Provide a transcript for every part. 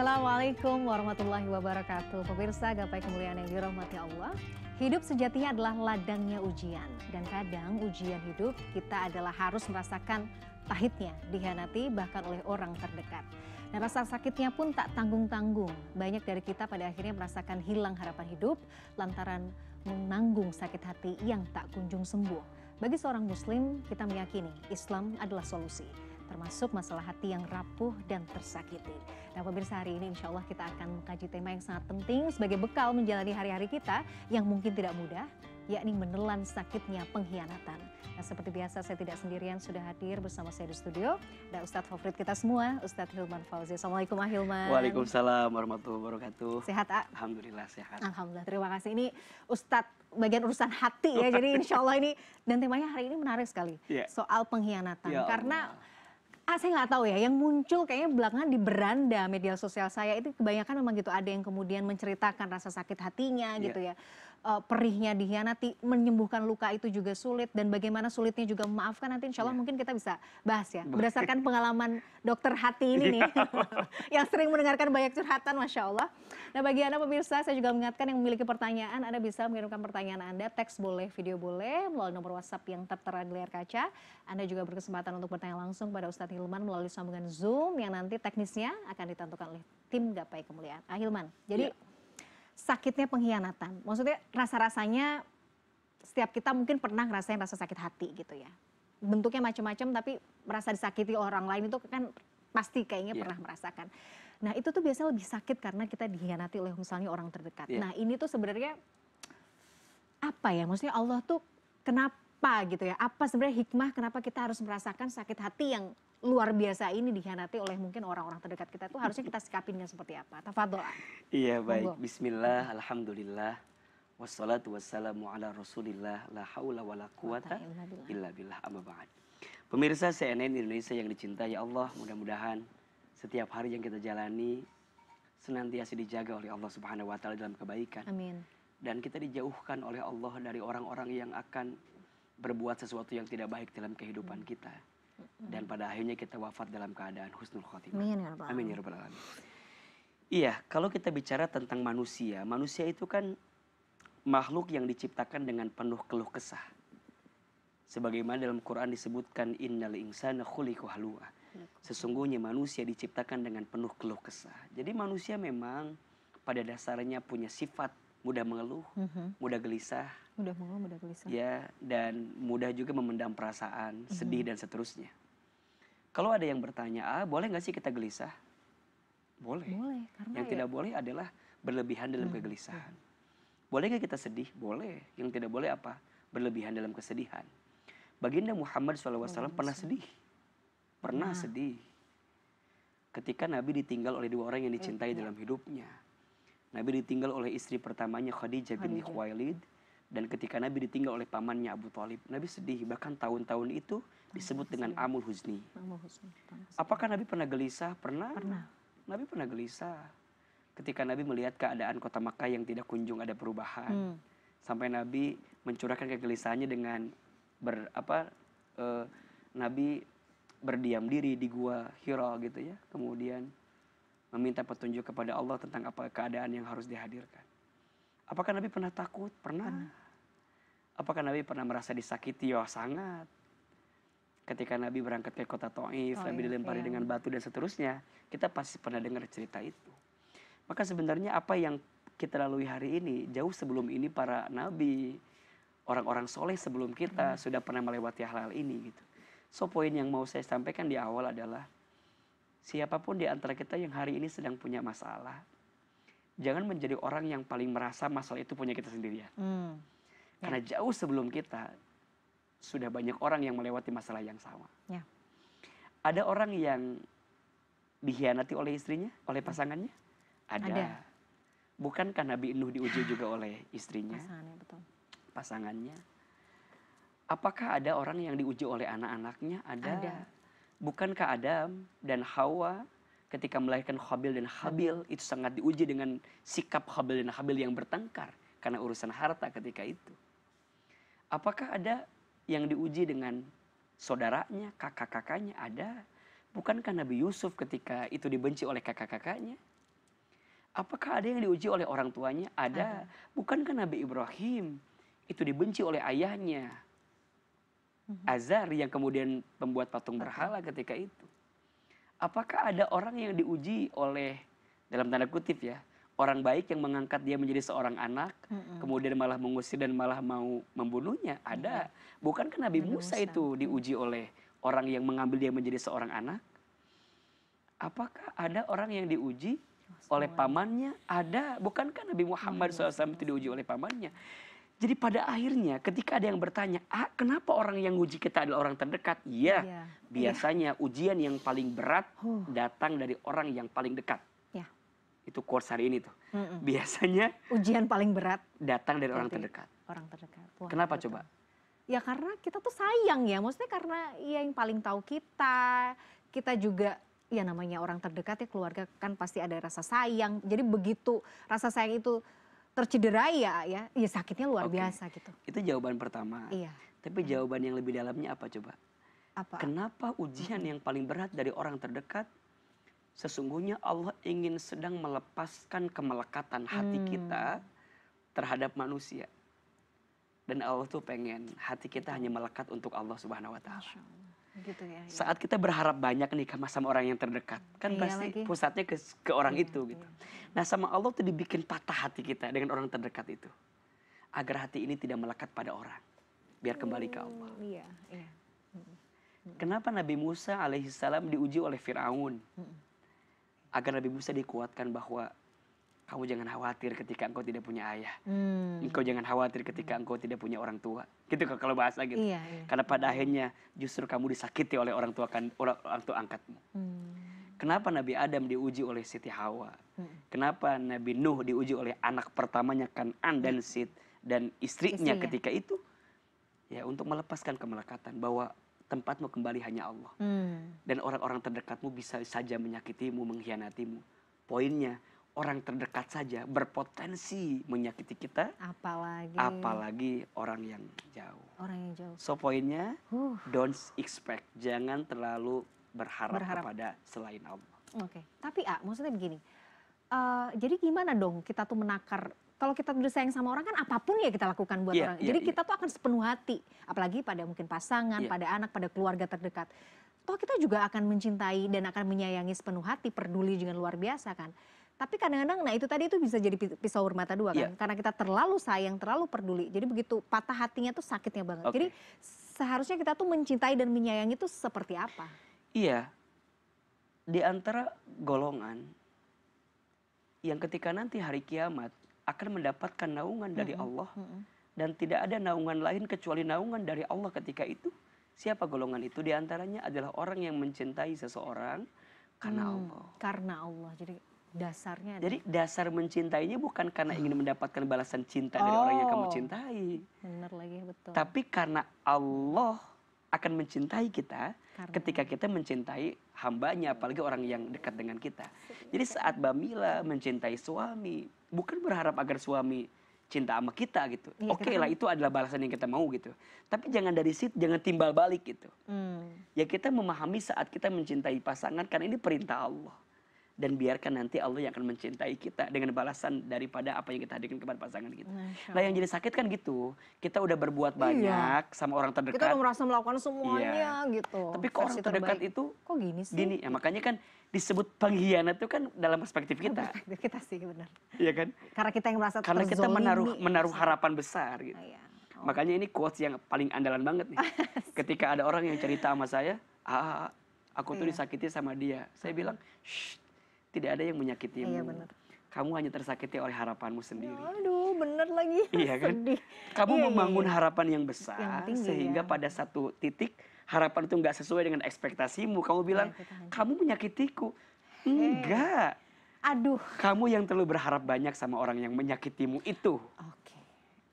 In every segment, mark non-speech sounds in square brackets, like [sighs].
Assalamualaikum warahmatullahi wabarakatuh. Pemirsa gapai kemuliaan yang dirahmati Allah. Hidup sejatinya adalah ladangnya ujian. Dan kadang ujian hidup kita adalah harus merasakan pahitnya, dihianati bahkan oleh orang terdekat. Dan rasa sakitnya pun tak tanggung-tanggung. Banyak dari kita pada akhirnya merasakan hilang harapan hidup lantaran menanggung sakit hati yang tak kunjung sembuh. Bagi seorang muslim, kita meyakini Islam adalah solusi termasuk masalah hati yang rapuh dan tersakiti. Nah pemirsa hari ini insya Allah kita akan mengkaji tema yang sangat penting sebagai bekal menjalani hari-hari kita yang mungkin tidak mudah, yakni menelan sakitnya pengkhianatan. Nah, seperti biasa saya tidak sendirian sudah hadir bersama saya di studio ada Ustadz favorit kita semua, Ustadz Hilman Fauzi. Assalamualaikum Ahilman. Hilman. Waalaikumsalam warahmatullahi wabarakatuh. Sehat A? Ah? Alhamdulillah sehat. Alhamdulillah terima kasih. Ini Ustadz bagian urusan hati ya. [laughs] Jadi insya Allah ini dan temanya hari ini menarik sekali. Yeah. Soal pengkhianatan. Ya Allah. Karena ah saya nggak tahu ya yang muncul kayaknya belakangan di beranda media sosial saya itu kebanyakan memang gitu ada yang kemudian menceritakan rasa sakit hatinya iya. gitu ya uh, perihnya dihianati, menyembuhkan luka itu juga sulit dan bagaimana sulitnya juga memaafkan nanti insya Allah ya. mungkin kita bisa bahas ya berdasarkan pengalaman dokter hati ini nih iya. [laughs] yang sering mendengarkan banyak curhatan masya Allah. Nah bagi anda pemirsa saya juga mengingatkan yang memiliki pertanyaan anda bisa mengirimkan pertanyaan anda teks boleh video boleh melalui nomor WhatsApp yang tertera di layar kaca. Anda juga berkesempatan untuk bertanya langsung pada Ustadz Hilman melalui sambungan Zoom yang nanti teknisnya akan ditentukan oleh tim Gapai Kemuliaan. Ah Hilman, jadi iya sakitnya pengkhianatan? Maksudnya rasa-rasanya setiap kita mungkin pernah ngerasain rasa sakit hati gitu ya. Bentuknya macam-macam tapi merasa disakiti orang lain itu kan pasti kayaknya yeah. pernah merasakan. Nah itu tuh biasanya lebih sakit karena kita dikhianati oleh misalnya orang terdekat. Yeah. Nah ini tuh sebenarnya apa ya? Maksudnya Allah tuh kenapa gitu ya? Apa sebenarnya hikmah kenapa kita harus merasakan sakit hati yang luar biasa ini dikhianati oleh mungkin orang-orang terdekat kita itu harusnya kita sikapinnya seperti apa? Tafadhol. Iya baik. Monggo. Bismillah, alhamdulillah. Wassalatu wassalamu ala rasulillah la haula wala quwata illa billah amma ba'd. Pemirsa CNN Indonesia yang dicintai ya Allah, mudah-mudahan setiap hari yang kita jalani senantiasa dijaga oleh Allah Subhanahu wa taala dalam kebaikan. Amin. Dan kita dijauhkan oleh Allah dari orang-orang yang akan berbuat sesuatu yang tidak baik dalam kehidupan hmm. kita dan hmm. pada akhirnya kita wafat dalam keadaan husnul khotimah. Amin ya, ya rabbal alamin. Iya, kalau kita bicara tentang manusia, manusia itu kan makhluk yang diciptakan dengan penuh keluh kesah. Sebagaimana dalam Quran disebutkan innal insana khuliqa halua. Sesungguhnya manusia diciptakan dengan penuh keluh kesah. Jadi manusia memang pada dasarnya punya sifat mudah mengeluh, mhm. mudah gelisah, mudah mengeluh, mudah gelisah. Ya, dan mudah juga memendam perasaan, sedih mhm. dan seterusnya kalau ada yang bertanya ah boleh nggak sih kita gelisah boleh, boleh karena yang ya... tidak boleh adalah berlebihan dalam hmm. kegelisahan boleh nggak kita sedih boleh yang tidak boleh apa berlebihan dalam kesedihan baginda Muhammad SAW oh, pernah sedih pernah nah. sedih ketika Nabi ditinggal oleh dua orang yang eh, dicintai eh, dalam hidupnya Nabi ditinggal oleh istri pertamanya Khadijah bin Khuwailid dan ketika Nabi ditinggal oleh pamannya Abu Talib, Nabi sedih. Bahkan tahun-tahun itu disebut dengan Amul Huzni. Apakah Nabi pernah gelisah? Pernah. Nabi pernah gelisah. Ketika Nabi melihat keadaan kota Makkah yang tidak kunjung ada perubahan. Hmm. Sampai Nabi mencurahkan kegelisahannya dengan ber, apa eh, Nabi berdiam diri di gua Hira gitu ya. Kemudian meminta petunjuk kepada Allah tentang apa keadaan yang harus dihadirkan. Apakah Nabi pernah takut? Pernah. pernah apakah Nabi pernah merasa disakiti? Wah ya, sangat. Ketika Nabi berangkat ke kota Taif, Nabi dilempari iya. dengan batu dan seterusnya, kita pasti pernah dengar cerita itu. Maka sebenarnya apa yang kita lalui hari ini, jauh sebelum ini para Nabi, orang-orang soleh sebelum kita hmm. sudah pernah melewati hal-hal ini gitu. So poin yang mau saya sampaikan di awal adalah siapapun di antara kita yang hari ini sedang punya masalah, jangan menjadi orang yang paling merasa masalah itu punya kita sendirian. Hmm Ya. karena jauh sebelum kita sudah banyak orang yang melewati masalah yang sama ya. ada orang yang dikhianati oleh istrinya oleh pasangannya ada, ada. bukankah Nabi Nuh diuji juga [sighs] oleh istrinya pasangannya betul pasangannya apakah ada orang yang diuji oleh anak-anaknya ada. ada bukankah Adam dan Hawa ketika melahirkan Habil dan Habil itu sangat diuji dengan sikap Habil dan Habil yang bertengkar karena urusan harta ketika itu apakah ada yang diuji dengan saudaranya kakak kakaknya ada bukankah Nabi Yusuf ketika itu dibenci oleh kakak kakaknya apakah ada yang diuji oleh orang tuanya ada, ada. bukankah Nabi Ibrahim itu dibenci oleh ayahnya mhm. Azar yang kemudian membuat patung berhala ketika itu apakah ada orang yang diuji oleh dalam tanda kutip ya orang baik yang mengangkat dia menjadi seorang anak kemudian malah mengusir dan malah mau membunuhnya ada iya. bukankah Nabi Musa itu diuji oleh orang yang mengambil dia menjadi seorang anak apakah ada orang yang diuji oleh pamannya ada bukankah Nabi Muhammad iya, SAW itu diuji oleh pamannya jadi pada akhirnya ketika ada yang bertanya, ah, kenapa orang yang uji kita adalah orang terdekat? Iya, ya. biasanya ujian yang paling berat datang dari orang yang paling dekat itu course hari ini tuh biasanya ujian paling berat datang dari orang terdekat orang terdekat Wah, kenapa betul. coba ya karena kita tuh sayang ya maksudnya karena ya yang paling tahu kita kita juga ya namanya orang terdekat ya keluarga kan pasti ada rasa sayang jadi begitu rasa sayang itu tercederai ya ya ya sakitnya luar okay. biasa gitu itu jawaban pertama iya tapi jawaban yang lebih dalamnya apa coba apa kenapa ujian yang paling berat dari orang terdekat sesungguhnya allah ingin sedang melepaskan kemelekatan hati hmm. kita terhadap manusia dan Allah tuh pengen hati kita hanya melekat untuk Allah Subhanahu Wa Taala. Gitu ya, ya. Saat kita berharap banyak nih sama sama orang yang terdekat, kan iya pasti lagi. pusatnya ke, ke orang iya, itu gitu. Nah sama Allah tuh dibikin patah hati kita dengan orang terdekat itu, agar hati ini tidak melekat pada orang, biar kembali ke hmm, Allah. Hmm, iya, iya. Hmm, hmm. Kenapa Nabi Musa alaihissalam diuji oleh Fir'aun? Hmm agar Nabi Musa dikuatkan bahwa kamu jangan khawatir ketika engkau tidak punya ayah. Hmm. Engkau jangan khawatir ketika engkau tidak punya orang tua. Gitu kalau bahasa gitu. Iya, iya. Karena pada akhirnya justru kamu disakiti oleh orang tua kan orang, orang tua angkatmu. Hmm. Kenapa Nabi Adam diuji oleh Siti Hawa? Hmm. Kenapa Nabi Nuh diuji oleh anak pertamanya Kanan dan hmm. Sid dan istrinya, istrinya ketika itu? Ya untuk melepaskan kemelekatan bahwa tempatmu kembali hanya Allah. Hmm. Dan orang-orang terdekatmu bisa saja menyakitimu, mengkhianatimu. Poinnya, orang terdekat saja berpotensi menyakiti kita. Apalagi apalagi orang yang jauh. Orang yang jauh. So poinnya, huh. don't expect, jangan terlalu berharap, berharap kepada selain Allah. Oke, okay. tapi A, ah, maksudnya begini. Uh, jadi gimana dong kita tuh menakar kalau kita sayang sama orang kan apapun ya kita lakukan buat yeah, orang. Yeah, Jadi yeah. kita tuh akan sepenuh hati, apalagi pada mungkin pasangan, yeah. pada anak, pada keluarga terdekat. Toh kita juga akan mencintai dan akan menyayangi sepenuh hati, peduli dengan luar biasa kan. Tapi kadang-kadang, nah itu tadi itu bisa jadi pisau bermata dua kan, yeah. karena kita terlalu sayang, terlalu peduli. Jadi begitu patah hatinya tuh sakitnya banget. Okay. Jadi seharusnya kita tuh mencintai dan menyayangi itu seperti apa? Iya, di antara golongan yang ketika nanti hari kiamat akan mendapatkan naungan dari Allah dan tidak ada naungan lain kecuali naungan dari Allah ketika itu siapa golongan itu diantaranya adalah orang yang mencintai seseorang karena hmm, Allah karena Allah jadi dasarnya jadi jadi dasar mencintainya bukan karena ingin ah. mendapatkan balasan cinta oh, dari orang yang kamu oh. cintai benar lagi betul tapi karena Allah akan mencintai kita karena. ketika kita mencintai hambanya apalagi orang yang dekat dengan kita jadi kan? saat Bamila mencintai suami bukan berharap agar suami cinta sama kita gitu iya, oke okay lah itu adalah balasan yang kita mau gitu tapi jangan dari situ jangan timbal balik gitu hmm. ya kita memahami saat kita mencintai pasangan karena ini perintah Allah dan biarkan nanti Allah yang akan mencintai kita dengan balasan daripada apa yang kita hadirkan kepada pasangan kita. Nah yang jadi sakit kan gitu, kita udah berbuat iya. banyak iya. sama orang terdekat. Kita udah merasa melakukan semuanya iya. gitu. Tapi kok orang terdekat terbaik. itu kok gini sih? Gini, ya, makanya kan disebut pengkhianat itu kan dalam perspektif kita. kita sih benar. Iya kan? Karena kita yang merasa Karena kita menaruh menaruh harapan besar gitu. Iya. Oh. Makanya ini quotes yang paling andalan banget nih. [laughs] Ketika ada orang yang cerita sama saya, ah, aku tuh iya. disakiti sama dia. Saya bilang, Shh, tidak ada yang menyakitimu. Iya, Kamu hanya tersakiti oleh harapanmu sendiri. Ya aduh, benar lagi. [laughs] Iya kan? Sedih. Kamu iya, iya membangun iya. harapan yang besar yang tinggi, ya. sehingga ya. pada satu titik harapan itu nggak sesuai dengan ekspektasimu. Kamu bilang, ya, "Kamu menyakitiku." Enggak. Aduh. Kamu yang terlalu berharap banyak sama orang yang menyakitimu itu. Oke. Okay.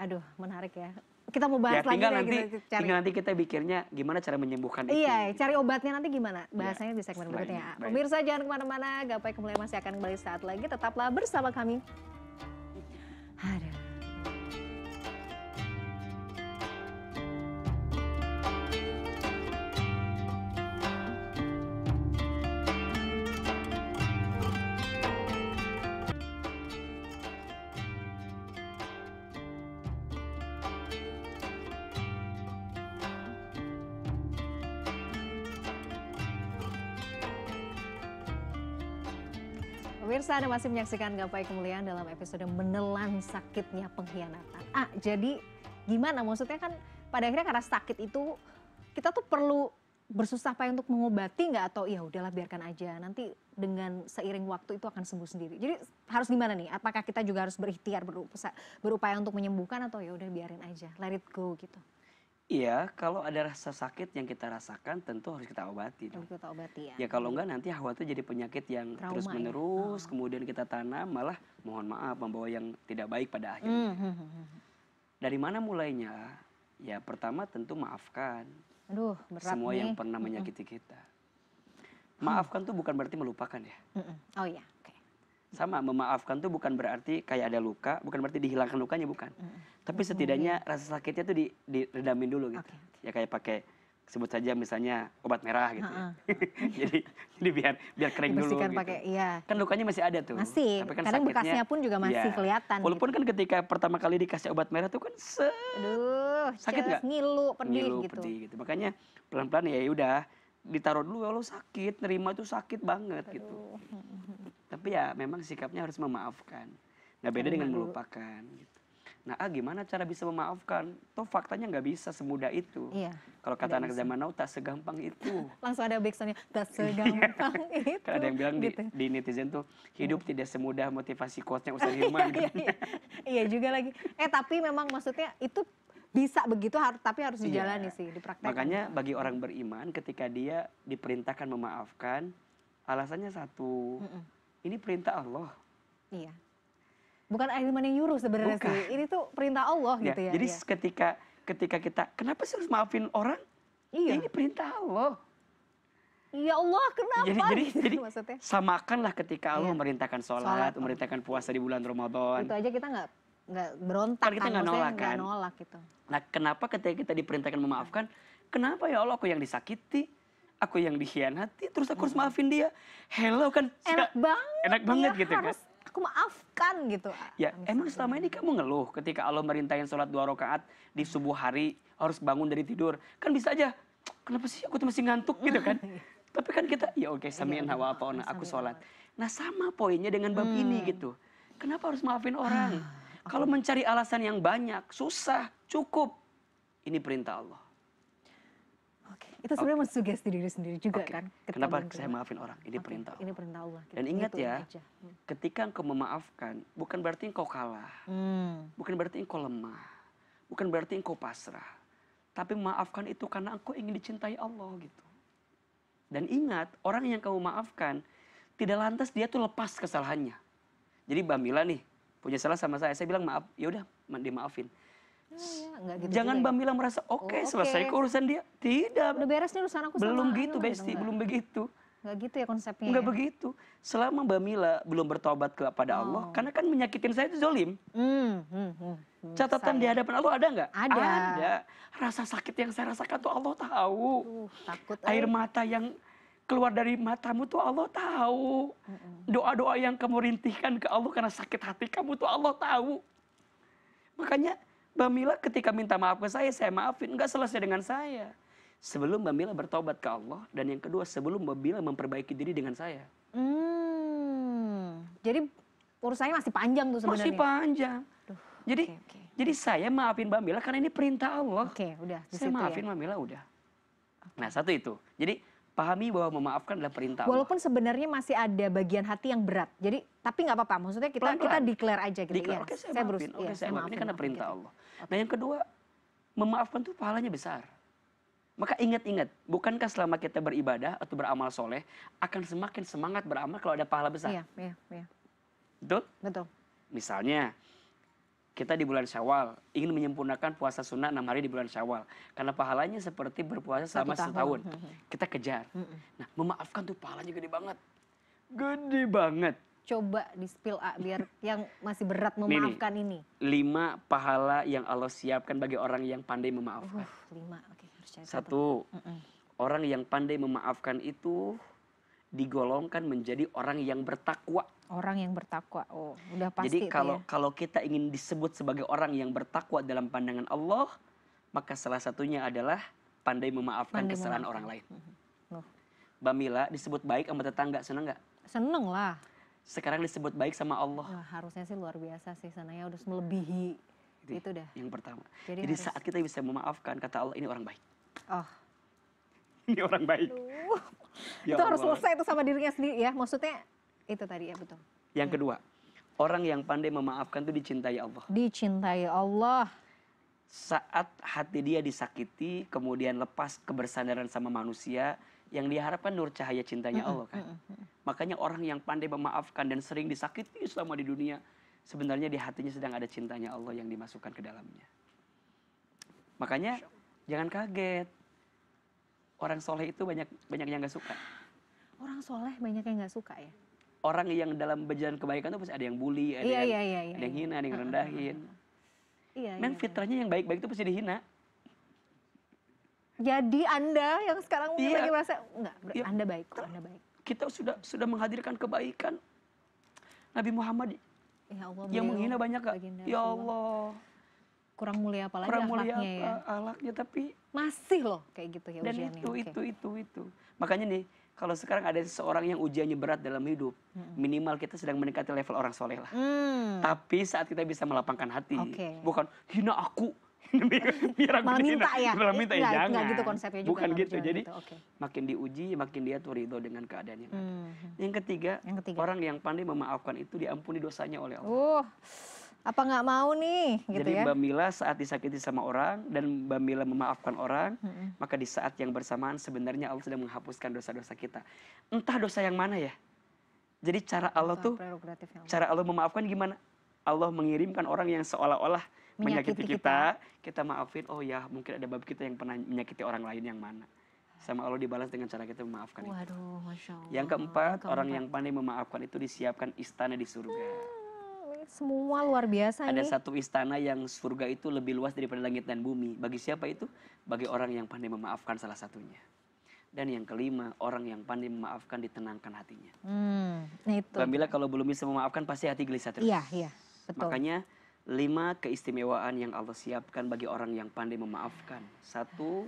Aduh, menarik ya kita mau bahas ya, lagi nanti, gitu, cari. tinggal nanti kita pikirnya gimana cara menyembuhkan itu. Iya, gitu. cari obatnya nanti gimana? Iya, Bahasanya ya, di segmen berikutnya. ya. Pemirsa jangan kemana-mana, gapai kemuliaan masih akan kembali saat lagi. Tetaplah bersama kami. Aduh. Anda masih menyaksikan Gapai Kemuliaan dalam episode Menelan Sakitnya Pengkhianatan. Ah, jadi gimana maksudnya kan pada akhirnya karena sakit itu kita tuh perlu bersusah payah untuk mengobati nggak atau ya udahlah biarkan aja nanti dengan seiring waktu itu akan sembuh sendiri. Jadi harus gimana nih? Apakah kita juga harus berikhtiar berupaya untuk menyembuhkan atau ya udah biarin aja, let it go gitu? Iya, kalau ada rasa sakit yang kita rasakan tentu harus kita obati. Dong. Kita obati ya. Ya kalau enggak nanti hawa itu jadi penyakit yang Trauma terus ya. menerus, ya. kemudian kita tanam malah mohon maaf membawa yang tidak baik pada akhirnya. Mm Dari mana mulainya? Ya pertama tentu maafkan. Aduh, berat Semua nih. yang pernah menyakiti mm kita. Maafkan hmm. tuh bukan berarti melupakan ya. Mm -mm. Oh iya sama memaafkan tuh bukan berarti kayak ada luka bukan berarti dihilangkan lukanya bukan tapi setidaknya rasa sakitnya tuh diredamin dulu gitu ya kayak pakai sebut saja misalnya obat merah gitu ya. [laughs] jadi jadi biar biar kering dulu gitu. pakai, iya. kan lukanya masih ada tuh masih tapi kan kadang sakitnya, bekasnya pun juga masih ya. kelihatan walaupun gitu. kan ketika pertama kali dikasih obat merah tuh kan se Aduh, sakit nggak ngilu pedih ngilu, gitu. gitu makanya pelan pelan ya, ya udah ditaruh dulu ya sakit nerima itu sakit banget gitu tapi ya memang sikapnya harus memaafkan nggak beda dengan melupakan gitu. nah ah gimana cara bisa memaafkan Tuh faktanya nggak bisa semudah itu iya, kalau kata anak zaman now tak segampang itu [laughs] langsung ada backsoundnya tak iya. segampang itu [laughs] Karena ada yang bilang gitu. di, di netizen tuh hidup iya. tidak semudah motivasi kuatnya [laughs] usaha Hilman iya, iya, iya juga lagi eh tapi memang maksudnya itu bisa begitu tapi harus iya. dijalani sih dipraktekkan makanya bagi orang beriman ketika dia diperintahkan memaafkan alasannya satu ini perintah Allah iya bukan Ahilman yang nyuruh sebenarnya sih ini tuh perintah Allah ya, gitu ya jadi iya. ketika ketika kita kenapa sih harus maafin orang iya. ini perintah Allah Ya Allah, kenapa? Jadi, jadi, gitu jadi Maksudnya? samakanlah ketika Allah iya. merintahkan sholat, sholat, merintahkan puasa di bulan Ramadan. Itu aja kita nggak nggak berontak kan kita nggak nolak kan nolak gitu nah kenapa ketika kita diperintahkan memaafkan kenapa ya Allah aku yang disakiti aku yang dikhianati terus aku harus hmm. maafin dia hello kan enak banget enak banget ya, gitu kan? harus kan aku maafkan gitu ya Amin. emang selama ini kamu ngeluh ketika Allah merintahin sholat dua rakaat di hmm. subuh hari harus bangun dari tidur kan bisa aja kenapa sih aku tuh masih ngantuk gitu kan [laughs] tapi kan kita ya oke okay, iya, samian iya, hawa apa aku sholat nah sama poinnya dengan bab hmm. ini gitu kenapa harus maafin orang ah. Kalau mencari alasan yang banyak, susah, cukup. Ini perintah Allah. Oke, itu sebenarnya okay. sugesti diri sendiri juga okay. kan. Kenapa saya maafin orang? Ini okay. perintah. Allah. Ini perintah Allah. Dan ingat ya, Hmm. ketika engkau memaafkan, bukan berarti engkau kalah, hmm. bukan berarti engkau lemah, bukan berarti engkau pasrah. Tapi maafkan itu karena engkau ingin dicintai Allah gitu. Dan ingat, orang yang kamu maafkan, tidak lantas dia tuh lepas kesalahannya. Jadi Mbak Mila nih, punya salah sama saya saya bilang maaf ya udah dimaafin oh, iya, gitu jangan ya? mbak Mila merasa oke oh, okay, selesai urusan dia tidak udah beres nih urusan aku belum sama, gitu besti belum begitu Enggak gitu ya konsepnya. Enggak ya? begitu. Selama Mbak Mila belum bertobat kepada oh. Allah, karena kan menyakitin saya itu zolim. hmm, hmm, hmm. Catatan saya. di ya. hadapan Allah ada nggak? Ada. Ada. Rasa sakit yang saya rasakan tuh Allah tahu. Uh, takut. Air mata yang keluar dari matamu tuh Allah tahu. Doa-doa yang kamu rintihkan ke Allah karena sakit hati kamu tuh Allah tahu. Makanya Mbak Mila ketika minta maaf ke saya, saya maafin. Enggak selesai dengan saya. Sebelum Mbak Mila bertobat ke Allah. Dan yang kedua, sebelum Mbak Mila memperbaiki diri dengan saya. Hmm, jadi urusannya masih panjang tuh sebenarnya. Masih panjang. Duh, jadi okay, okay. jadi saya maafin Mbak Mila karena ini perintah Allah. Oke, okay, udah. Saya ya. maafin ya. Mbak Mila udah. Okay. Nah, satu itu. Jadi pahami bahwa memaafkan adalah perintah Allah walaupun sebenarnya masih ada bagian hati yang berat jadi tapi nggak apa-apa maksudnya kita Pelan -pelan. kita declare aja gitu declare, ya oke saya, saya maafin, oke ya, saya, maafin, ini karena perintah gitu. Allah nah yang kedua memaafkan itu pahalanya besar maka ingat-ingat, bukankah selama kita beribadah atau beramal soleh, akan semakin semangat beramal kalau ada pahala besar? Iya, iya, iya. Betul? Betul. Misalnya, kita di bulan Syawal ingin menyempurnakan puasa sunnah enam hari di bulan Syawal karena pahalanya seperti berpuasa selama Satu tahun. setahun. Hmm, hmm. Kita kejar. Hmm, nah, memaafkan tuh pahalanya gede banget. Gede banget. Coba di spill A biar [laughs] yang masih berat memaafkan ini, Lima pahala yang Allah siapkan bagi orang yang pandai memaafkan. Uh, lima. Oke, harus cari Satu. Mm orang yang pandai memaafkan itu digolongkan menjadi orang yang bertakwa. Orang yang bertakwa. Oh, udah pasti Jadi kalau ya. kalau kita ingin disebut sebagai orang yang bertakwa dalam pandangan Allah, maka salah satunya adalah pandai memaafkan pandai kesalahan memaafkan. orang lain. Loh. Hmm, hmm. Mbak Mila disebut baik sama tetangga, seneng nggak? Seneng lah. Sekarang disebut baik sama Allah. Wah, harusnya sih luar biasa sih, senangnya udah melebihi. Jadi, ya, itu dah. Yang pertama. Jadi, Jadi saat kita bisa memaafkan, kata Allah ini orang baik. Oh. [laughs] Ini orang baik. ya itu harus selesai itu sama dirinya sendiri ya. Maksudnya itu tadi ya betul. Yang hmm. kedua, orang yang pandai memaafkan itu dicintai Allah. Dicintai Allah. Saat hati dia disakiti, kemudian lepas kebersandaran sama manusia, yang diharapkan nur cahaya cintanya mm -hmm. Allah kan. Mm -hmm. Makanya orang yang pandai memaafkan dan sering disakiti selama di dunia, sebenarnya di hatinya sedang ada cintanya Allah yang dimasukkan ke dalamnya. Makanya jangan kaget. Orang soleh itu banyak banyak yang gak suka. Orang soleh banyak yang gak suka ya orang yang dalam berjalan kebaikan itu pasti ada yang bully, ada iya, iya, iya, yang hina, ada yang rendahin. Memang fitrahnya yang baik-baik itu pasti dihina. Jadi Anda yang sekarang mungkin lagi merasa, enggak, iya. Anda baik kok, Anda baik. Kita sudah sudah menghadirkan kebaikan. Nabi Muhammad ya Allah, yang menghina banyak Kak. Ya Allah. Kurang mulia apalagi Kurang mulia akhlaknya ya. apa, ya. Alaknya, tapi masih loh kayak gitu ya Dan itu, okay. itu, itu, itu. Makanya nih, kalau sekarang ada seseorang yang ujiannya berat dalam hidup, minimal kita sedang mendekati level orang soleh lah. Hmm. Tapi saat kita bisa melapangkan hati, bukan hina aku, [laughs] biar aku malah minta ya, malah minta ya, jangan. Enggak gitu konsepnya juga. Bukan gitu. Jadi gitu. Okay. makin diuji, makin dia tuh ridho dengan keadaannya. Hmm. Yang, ketiga, yang ketiga, orang yang pandai memaafkan itu diampuni dosanya oleh Allah. Uh apa nggak mau nih gitu jadi ya. mbak Mila saat disakiti sama orang dan mbak Mila memaafkan orang hmm. maka di saat yang bersamaan sebenarnya Allah sedang menghapuskan dosa-dosa kita entah dosa yang mana ya jadi cara Allah tuh cara Allah memaafkan gimana Allah mengirimkan orang yang seolah-olah menyakiti, kita, kita kita maafin oh ya mungkin ada bab kita yang pernah menyakiti orang lain yang mana sama Allah dibalas dengan cara kita memaafkan Waduh, itu. Masya Allah. Yang keempat, yang keempat, orang yang pandai memaafkan itu disiapkan istana di surga semua luar biasa ada nih. satu istana yang surga itu lebih luas daripada langit dan bumi bagi siapa itu bagi orang yang pandai memaafkan salah satunya dan yang kelima orang yang pandai memaafkan ditenangkan hatinya hmm, nah itu Bambila kalau belum bisa memaafkan pasti hati gelisah terus iya iya betul makanya lima keistimewaan yang Allah siapkan bagi orang yang pandai memaafkan satu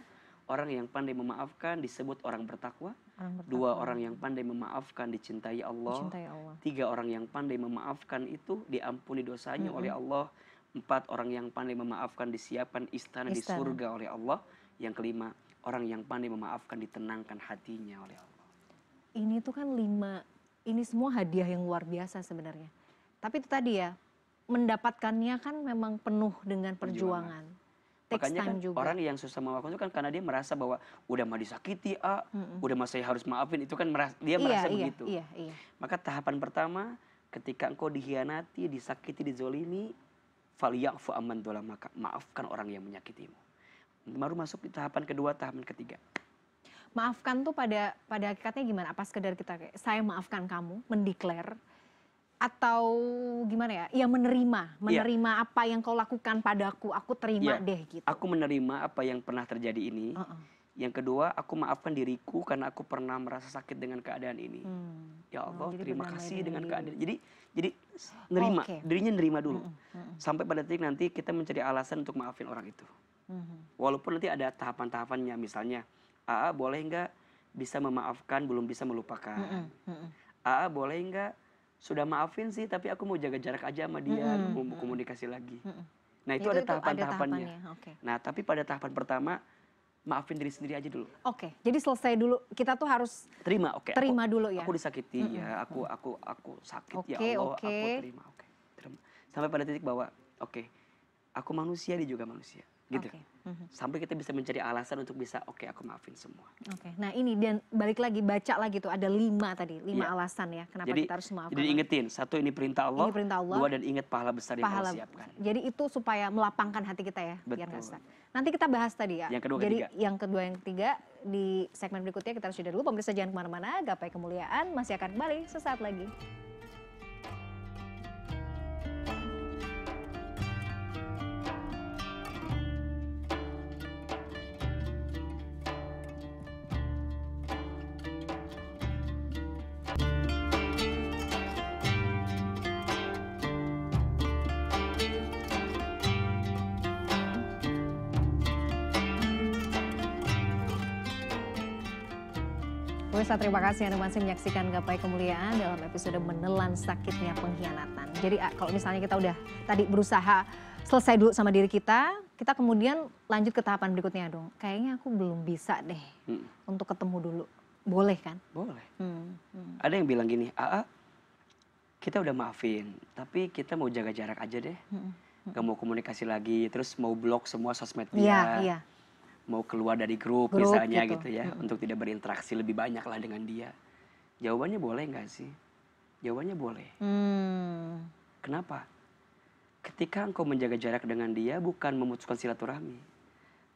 orang yang pandai memaafkan disebut orang bertakwa dua orang yang pandai memaafkan dicintai Allah. tiga orang yang pandai memaafkan itu diampuni dosanya oleh Allah empat orang yang pandai memaafkan disiapkan istana, istana di surga oleh Allah yang kelima orang yang pandai memaafkan ditenangkan hatinya oleh Allah ini tuh kan lima ini semua hadiah yang luar biasa sebenarnya tapi itu tadi ya mendapatkannya kan memang penuh dengan perjuangan, perjuangan makanya kan orang yang susah memaafkan itu kan karena dia merasa bahwa udah mah disakiti ah udah mah saya harus maafin itu kan dia iya, merasa iya, begitu Iya iya. maka tahapan pertama ketika engkau dikhianati, disakiti dizolimi faliyakfu aman maka maafkan orang yang menyakitimu baru masuk di tahapan kedua tahapan ketiga maafkan tuh pada pada hakikatnya gimana apa sekedar kita saya maafkan kamu mendeklar atau gimana ya yang menerima iya. menerima apa yang kau lakukan padaku aku terima iya. deh gitu aku menerima apa yang pernah terjadi ini yang kedua aku maafkan diriku karena aku pernah merasa sakit dengan keadaan ini hmm. ya allah oh, terima kasih dengan keadaan jadi jadi nerima dirinya nerima dulu hmm, hmm, sampai pada titik nanti kita mencari alasan untuk maafin orang itu walaupun nanti ada tahapan-tahapannya misalnya aa boleh nggak bisa memaafkan belum bisa melupakan aa boleh nggak sudah maafin sih tapi aku mau jaga jarak aja sama dia mau komunikasi lagi nah itu ada tahapan tahapannya nah tapi pada tahapan pertama maafin diri sendiri aja dulu oke jadi selesai dulu kita tuh harus terima oke terima dulu ya aku disakiti ya aku aku aku sakit ya Allah aku terima oke terima sampai pada titik bahwa oke aku manusia dia juga manusia gitu mhm. sampai kita bisa mencari alasan untuk bisa oke okay, aku maafin semua oke okay. nah ini dan balik lagi baca lagi tuh ada lima tadi lima yeah. alasan ya kenapa jadi, kita harus maafkan jadi ingetin satu ini perintah Allah, ini perintah Allah dua dan ingat pahala besar pahala, yang Allah siapkan jadi itu supaya melapangkan hati kita ya Betul. biar gak nanti kita bahas tadi ya yang kedua jadi ketiga. yang kedua yang ketiga di segmen berikutnya kita harus jeda dulu pemirsa jangan kemana-mana gapai kemuliaan masih akan kembali sesaat lagi Pemirsa terima kasih Anda masih menyaksikan Gapai Kemuliaan dalam episode menelan sakitnya pengkhianatan. Jadi ah, kalau misalnya kita udah tadi berusaha selesai dulu sama diri kita, kita kemudian lanjut ke tahapan berikutnya dong. Kayaknya aku belum bisa deh hmm. untuk ketemu dulu. Boleh kan? Boleh. Hmm. Hmm. Ada yang bilang gini, AA ah, ah, kita udah maafin, tapi kita mau jaga jarak aja deh. Hmm. Hmm. Gak mau komunikasi lagi, terus mau blok semua sosmed iya, dia. Iya, iya mau keluar dari grup, grup misalnya gitu, gitu ya hmm. untuk tidak berinteraksi lebih banyak lah dengan dia jawabannya boleh nggak sih jawabannya boleh hmm. kenapa ketika engkau menjaga jarak dengan dia bukan memutuskan silaturahmi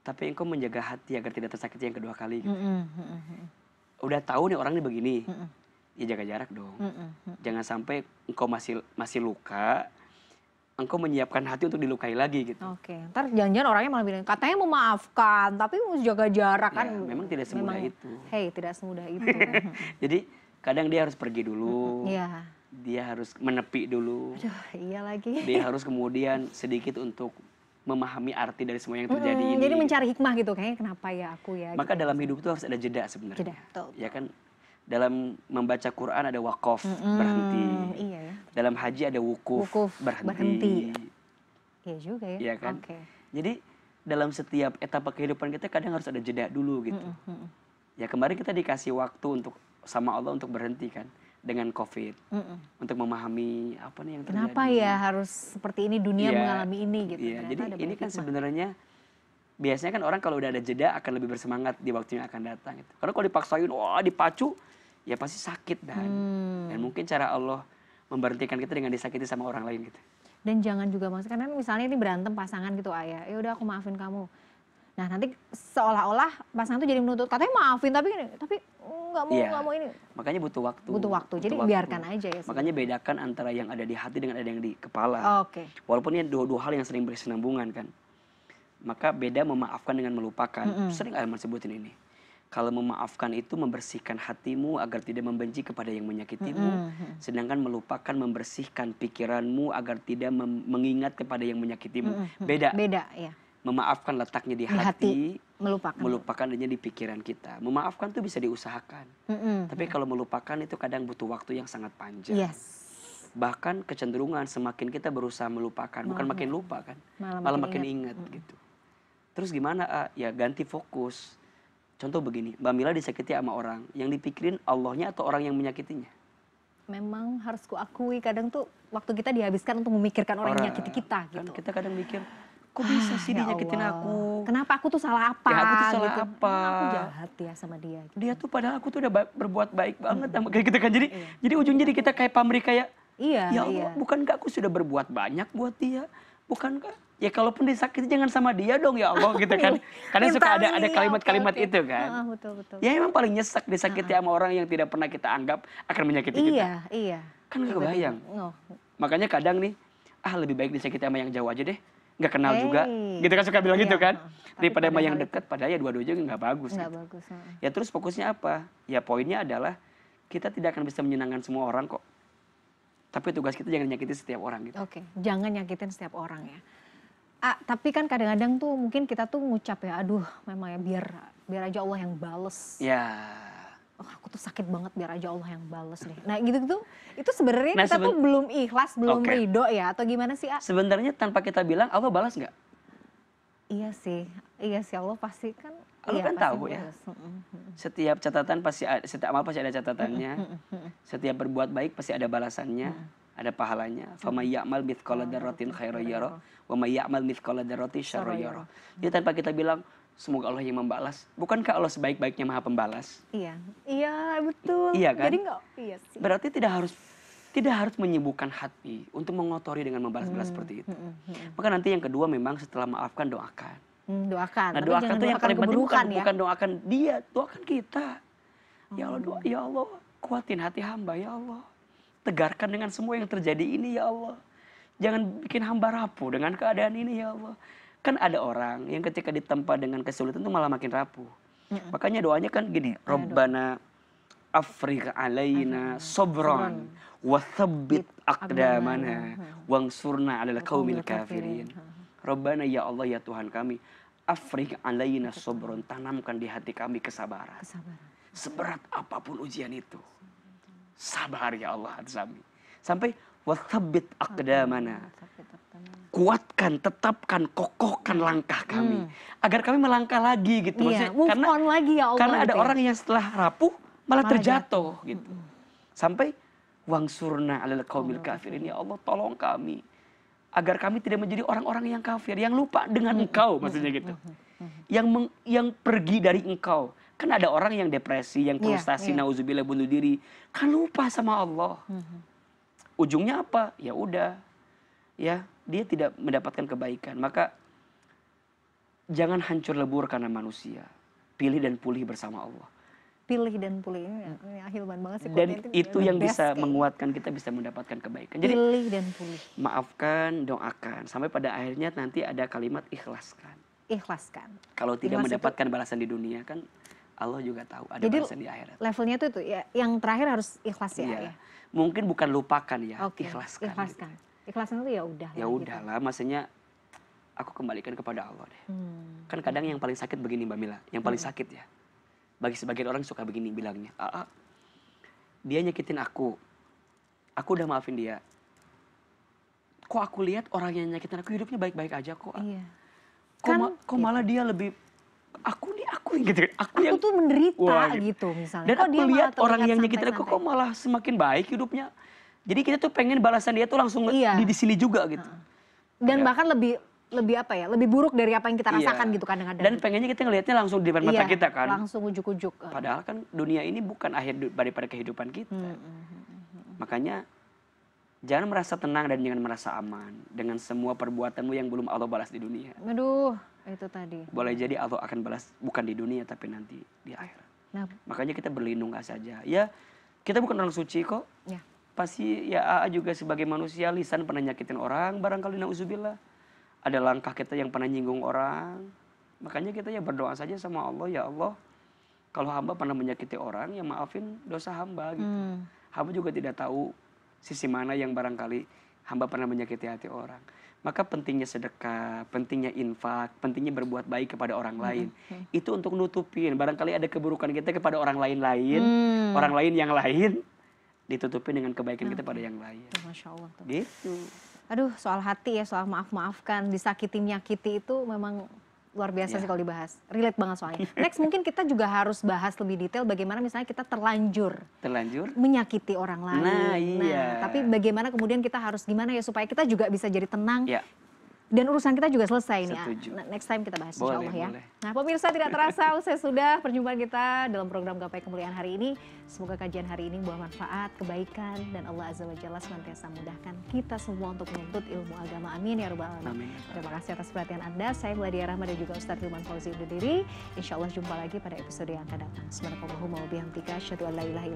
tapi engkau menjaga hati agar tidak tersakiti yang kedua kali gitu udah tahu nih orang ini begini hmm. ya jaga jarak dong Mm-mm. jangan sampai engkau masih masih luka engkau menyiapkan hati untuk dilukai lagi gitu. Oke, ntar jangan-jangan orangnya malah bilang katanya memaafkan, tapi mau jaga jarak ya, kan. Memang tidak semudah memang, itu. Hei, tidak semudah itu. [laughs] Jadi kadang dia harus pergi dulu. Iya. Dia harus menepi dulu. Aduh, iya lagi. Dia [laughs] harus kemudian sedikit untuk memahami arti dari semua yang terjadi hmm, ini. Jadi mencari hikmah gitu, kayaknya kenapa ya aku ya. Maka gitu. dalam hidup itu harus ada jeda sebenarnya. Jeda, betul. Ya kan dalam membaca Quran ada wakaf mm-hmm. berhenti iya. Ya. dalam haji ada wukuf, wukuf berhenti, berhenti. Iya juga ya, ya kan okay. jadi dalam setiap etapa kehidupan kita kadang harus ada jeda dulu gitu mm-hmm. ya kemarin kita dikasih waktu untuk sama Allah untuk berhenti kan dengan COVID mm-hmm. untuk memahami apa nih yang terjadi kenapa ya harus seperti ini dunia ya, mengalami ini gitu ya, jadi ini kan sebenarnya biasanya kan orang kalau udah ada jeda akan lebih bersemangat di waktu yang akan datang. Gitu. Karena kalau dipaksain, wah dipacu, ya pasti sakit dan gitu. hmm. dan mungkin cara Allah memberhentikan kita dengan disakiti sama orang lain gitu. Dan jangan juga mas, karena misalnya ini berantem pasangan gitu ayah, ya udah aku maafin kamu. Nah nanti seolah-olah pasangan tuh jadi menuntut, katanya maafin tapi tapi nggak mau iya. nggak ya, mau ini. Makanya butuh waktu. Butuh waktu, butuh jadi waktu. biarkan aja ya. Sih. Makanya bedakan antara yang ada di hati dengan ada yang di kepala. Oke. Okay. Walaupun ini dua-dua hal yang sering berkesinambungan kan maka beda memaafkan dengan melupakan mm -hmm. sering ayah sebutin ini kalau memaafkan itu membersihkan hatimu agar tidak membenci kepada yang menyakitimu mm -hmm. sedangkan melupakan membersihkan pikiranmu agar tidak mengingat kepada yang menyakitimu mm -hmm. beda beda ya memaafkan letaknya di, di hati, hati melupakan melupakan hanya di pikiran kita memaafkan tuh bisa diusahakan mm -hmm. tapi kalau melupakan itu kadang butuh waktu yang sangat panjang yes bahkan kecenderungan semakin kita berusaha melupakan malam. bukan makin lupa kan malah, malah makin ingat, ingat mm -hmm. gitu terus gimana ya ganti fokus contoh begini mbak mila disakiti sama orang yang dipikirin Allahnya atau orang yang menyakitinya memang harus kuakui kadang tuh waktu kita dihabiskan untuk memikirkan orang, orang yang menyakiti kita kan gitu kita kadang mikir kok bisa ah, sih ya dia nyakitin aku? Kenapa aku tuh salah apa? Ya aku tuh salah gitu. apa? Ah, aku jahat ya sama dia. Gitu. Dia tuh padahal aku tuh udah berbuat baik banget hmm. sama kita gitu kan. Jadi iya. jadi ujung jadi kita kayak pamrih kayak Iya, ya iya. Allah, iya. bukankah aku sudah berbuat banyak buat dia? Bukankah ya kalaupun disakiti jangan sama dia dong ya Allah gitu kan [laughs] karena suka ada ada ya, kalimat-kalimat itu kan ya emang paling nyesek disakiti sama orang yang tidak pernah kita anggap akan menyakiti kita iya iya kan gak iya, kebayang makanya kadang nih ah lebih baik disakiti sama yang jauh aja deh nggak kenal hey. juga gitu kan suka bilang iya, gitu kan daripada sama yang dekat padahal ya dua-duanya nggak bagus nggak gitu. bagus ya terus fokusnya apa ya poinnya adalah kita tidak akan bisa menyenangkan semua orang kok tapi tugas kita jangan nyakitin setiap orang gitu oke okay. jangan nyakitin setiap orang ya Ah, tapi kan kadang-kadang tuh mungkin kita tuh ngucap ya, aduh memang ya biar biar aja Allah yang bales. Ya. Oh, aku tuh sakit banget biar aja Allah yang bales deh. Nah gitu gitu itu sebenarnya nah, kita tuh belum ikhlas, belum okay. ridho ya atau gimana sih? Ah? Sebenarnya tanpa kita bilang Allah balas nggak? Iya sih, iya sih Allah pasti kan. Allah iya, kan tahu ya. Setiap catatan pasti ada, setiap apa pasti ada catatannya. Setiap berbuat baik pasti ada balasannya ada pahalanya. Hmm. Fama ya'mal mithqala dzarratin oh, khairan gitu. yara wa may ya'mal mithqala dzarratin syarran yara. Hmm. Jadi tanpa kita bilang semoga Allah yang membalas. Bukankah Allah sebaik-baiknya Maha Pembalas? Iya. Iya, betul. Iya kan? Jadi enggak iya sih. Berarti tidak harus tidak harus menyibukkan hati untuk mengotori dengan membalas-balas hmm. seperti itu. Hmm. hmm Maka nanti yang kedua memang setelah maafkan doakan. Hmm, doakan. Nah, Tapi doakan itu yang paling penting bukan, ya? bukan doakan dia, doakan kita. Ya Allah, doa, oh. ya Allah, kuatin hati hamba ya Allah tegarkan dengan semua yang terjadi ini ya Allah jangan bikin hamba rapuh dengan keadaan ini ya Allah kan ada orang yang ketika ditempa dengan kesulitan itu malah makin rapuh makanya doanya kan gini Rabbana Afrika alaina sobron wa thabbit aqdamana wangsurna alal kaumil kafirin Rabbana ya Allah ya Tuhan kami Afrika alaina sobron tanamkan di hati kami kesabaran, kesabaran. seberat apapun ujian itu Sabar ya Allah atas kami. Sampai wasabit akdamana. Kuatkan, tetapkan, kokohkan hmm. langkah kami. Hmm. Agar kami melangkah lagi gitu. Iya, maksudnya, karena, lagi ya Allah. Karena ada gitu ya. orang yang setelah rapuh malah, malah terjatuh jatuh. gitu. Hmm. Sampai surna alal qaumil kafirin. Ya Allah tolong kami. Agar kami tidak menjadi orang-orang yang kafir. Yang lupa dengan hmm. engkau maksudnya gitu. Hmm. Yang, meng, yang pergi dari engkau kan ada orang yang depresi yang iya, frustasi yeah, yeah. nauzubillah bunuh diri kan lupa sama Allah mm-hmm. ujungnya apa ya udah ya dia tidak mendapatkan kebaikan maka jangan hancur lebur karena manusia pilih dan pulih bersama Allah pilih dan pulih ya, ahilman banget sih dan itu, itu yang bisa kayak. menguatkan kita bisa mendapatkan kebaikan jadi pilih dan pulih maafkan doakan sampai pada akhirnya nanti ada kalimat ikhlaskan ikhlaskan kalau tidak ikhlas mendapatkan itu, balasan di dunia kan Allah juga tahu ada Jadi, balasan di akhirat. Levelnya itu tuh ya, yang terakhir harus ikhlas ya. Iya. ya. Mungkin bukan lupakan ya, okay. ikhlaskan. Ikhlaskan. Gitu. Ikhlaskan itu ya udah. Ya udahlah, gitu. maksudnya aku kembalikan kepada Allah deh. Hmm. Kan kadang yang paling sakit begini Mbak Mila, yang paling hmm. sakit ya. Bagi sebagian orang suka begini bilangnya, "Aa, ah, ah, dia nyakitin aku. Aku udah maafin dia. Kok aku lihat orang yang nyakitin aku hidupnya baik-baik aja kok." Ah? Iya. Kok, kan, ma kok iya. malah dia lebih aku nih aku gitu kan. aku, aku yang tuh menderita wah, gitu. gitu misalnya dan kok aku dia lihat orang yang nyakitin aku kok malah semakin baik hidupnya jadi kita tuh pengen balasan dia tuh langsung iya. di, sini juga gitu dan ya. bahkan lebih lebih apa ya lebih buruk dari apa yang kita iya. rasakan iya. gitu kadang-kadang. dan pengennya kita ngelihatnya langsung di depan iya, mata kita kan langsung ujuk-ujuk padahal kan dunia ini bukan akhir daripada kehidupan kita hmm. hmm, hmm, hmm makanya Jangan merasa tenang dan jangan merasa aman dengan semua perbuatanmu yang belum Allah balas di dunia. Aduh, itu tadi. Boleh jadi Allah akan balas bukan di dunia tapi nanti di akhirat. Nah. Makanya kita berlindung saja. Ya, kita bukan orang suci kok. Ya. Pasti ya AA juga sebagai manusia lisan pernah nyakitin orang barangkali nauzubillah. Ada langkah kita yang pernah nyinggung orang. Makanya kita ya berdoa saja sama Allah, ya Allah, kalau hamba pernah menyakiti orang, ya maafin dosa hamba gitu. Hmm. Hamba juga tidak tahu sisi mana yang barangkali hamba pernah menyakiti hati orang. Maka pentingnya sedekah, pentingnya infak, pentingnya berbuat baik kepada orang mm-hmm. lain. Hmm. Itu untuk nutupin. Barangkali ada keburukan kita kepada orang lain-lain, hmm. orang lain yang lain, ditutupin dengan kebaikan hmm. kita pada yang lain. Tuh, Masya Allah. Tuh. Gitu. Aduh, soal hati ya, soal maaf-maafkan, disakiti-menyakiti itu memang luar biasa yeah. sih iya. kalau dibahas. Relate banget soalnya. [laughs] Next mungkin kita juga harus bahas lebih detail bagaimana misalnya kita terlanjur. Terlanjur? Menyakiti orang lain. Nah, iya. Nah, tapi bagaimana kemudian kita harus gimana ya supaya kita juga bisa jadi tenang, yeah dan urusan kita juga selesai nih. Ya. Next time kita bahas boleh, insya Allah ya. Nah pemirsa tidak terasa usai sudah perjumpaan kita dalam program Gapai Kemuliaan hari ini. Semoga kajian hari ini membawa manfaat, kebaikan dan Allah Azza wa Jalla senantiasa mudahkan kita semua untuk menuntut ilmu agama. Amin ya Rabbal Alamin. Ya Terima kasih atas perhatian Anda. Saya Meladia Rahma dan juga Ustadz Hilman Fauzi undur diri. Insya Allah jumpa lagi pada episode yang akan datang. Semoga wa bihamdika. Asyadu warahmatullahi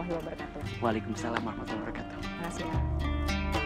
wabarakatuh. Waalaikumsalam warahmatullahi wabarakatuh. Terima kasih. Ya.